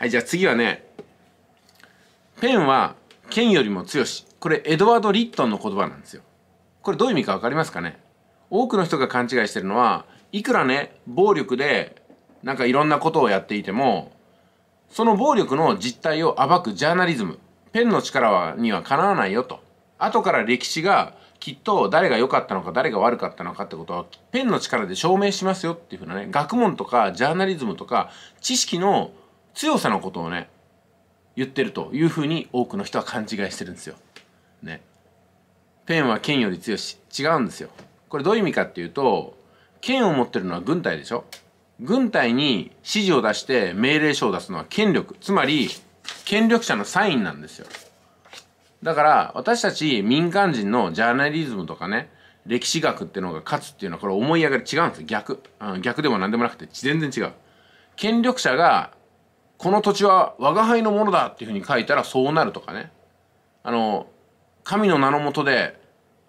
はいじゃあ次はねペンは剣よりも強しこれエドワード・リットンの言葉なんですよこれどういう意味か分かりますかね多くの人が勘違いしてるのはいくらね暴力でなんかいろんなことをやっていてもその暴力の実態を暴くジャーナリズムペンの力はにはかなわないよと後から歴史がきっと誰が良かったのか誰が悪かったのかってことはペンの力で証明しますよっていうふうなね学問とかジャーナリズムとか知識の強さのことをね言ってるというふうに多くの人は勘違いしてるんですよ。ね。ペンは剣より強し違うんですよ。これどういう意味かっていうと剣を持ってるのは軍隊でしょ軍隊に指示を出して命令書を出すのは権力つまり権力者のサインなんですよ。だから私たち民間人のジャーナリズムとかね歴史学っていうのが勝つっていうのはこれ思い上がり違うんですよ逆、うん、逆でも何でもなくて全然違う権力者がこの土地は我が輩のものだっていうふうに書いたらそうなるとかねあの神の名のもとで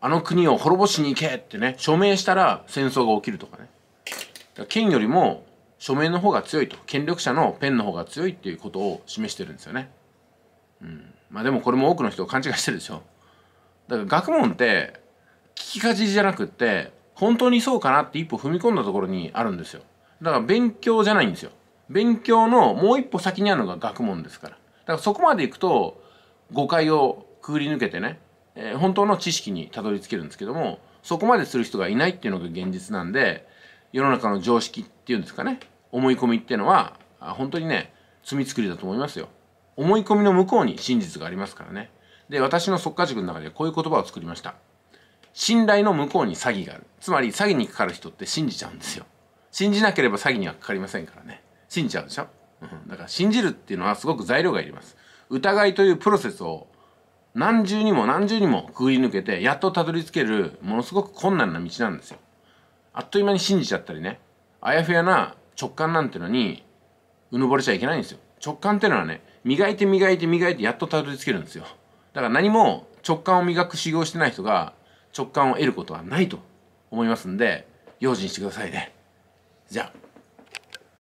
あの国を滅ぼしに行けってね署名したら戦争が起きるとかね剣よりも署名の方が強いと権力者のペンの方が強いっていうことを示してるんですよね、うん、まあでもこれも多くの人を勘違いしてるでしょだから学問って聞きかじじゃなくって本当にそうかなって一歩踏み込んだところにあるんですよだから勉強じゃないんですよ勉強のもう一歩先にあるのが学問ですから。だからそこまで行くと誤解をくぐり抜けてね、えー、本当の知識にたどり着けるんですけども、そこまでする人がいないっていうのが現実なんで、世の中の常識っていうんですかね、思い込みっていうのは、本当にね、積み作りだと思いますよ。思い込みの向こうに真実がありますからね。で、私の即化塾の中でこういう言葉を作りました。信頼の向こうに詐欺がある。つまり詐欺にかかる人って信じちゃうんですよ。信じなければ詐欺にはかかりませんからね。信じちゃうでしょ、うん、だから信じるっていうのはすごく材料がいります疑いというプロセスを何重にも何重にもくぐり抜けてやっとたどり着けるものすごく困難な道なんですよあっという間に信じちゃったりねあやふやな直感なんてのにうぬぼれちゃいけないんですよ直感ってのはね磨いて磨いて磨いてやっとたどり着けるんですよだから何も直感を磨く修行してない人が直感を得ることはないと思いますんで用心してくださいねじゃあ